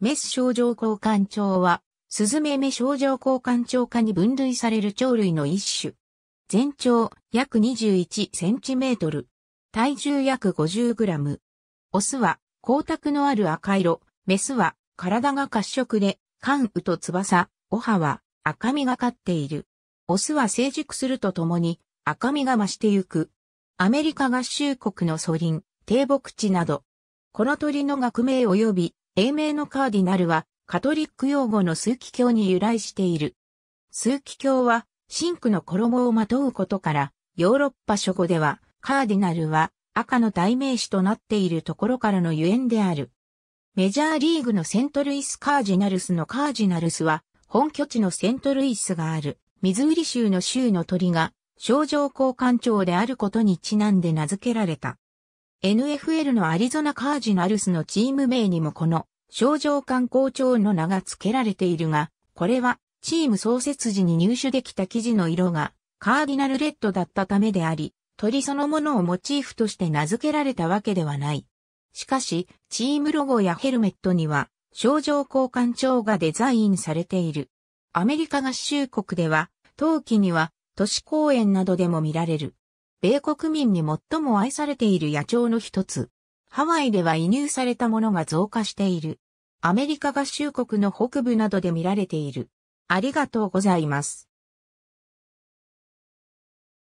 メス症状交換腸は、スズメメ症状交換腸科に分類される鳥類の一種。全長約21センチメートル。体重約50グラム。オスは光沢のある赤色、メスは体が褐色で、関羽と翼、おはは赤みがかっている。オスは成熟するとともに赤みが増してゆく。アメリカ合衆国のソリン、低木地など。この鳥の学名及び英名のカーディナルは、カトリック用語の数奇教に由来している。数奇教は、シンクの衣をまとうことから、ヨーロッパ諸語では、カーディナルは赤の代名詞となっているところからのゆえんである。メジャーリーグのセントルイスカージナルスのカージナルスは、本拠地のセントルイスがある、ミズーリ州の州の鳥が、症状交換庁であることにちなんで名付けられた。NFL のアリゾナカージナルスのチーム名にもこの、症状観光庁の名が付けられているが、これは、チーム創設時に入手できた生地の色が、カーディナルレッドだったためであり、鳥そのものをモチーフとして名付けられたわけではない。しかし、チームロゴやヘルメットには、症状交換庁がデザインされている。アメリカ合衆国では、冬季には、都市公園などでも見られる。米国民に最も愛されている野鳥の一つ。ハワイでは移入されたものが増加している。アメリカ合衆国の北部などで見られている。ありがとうございます。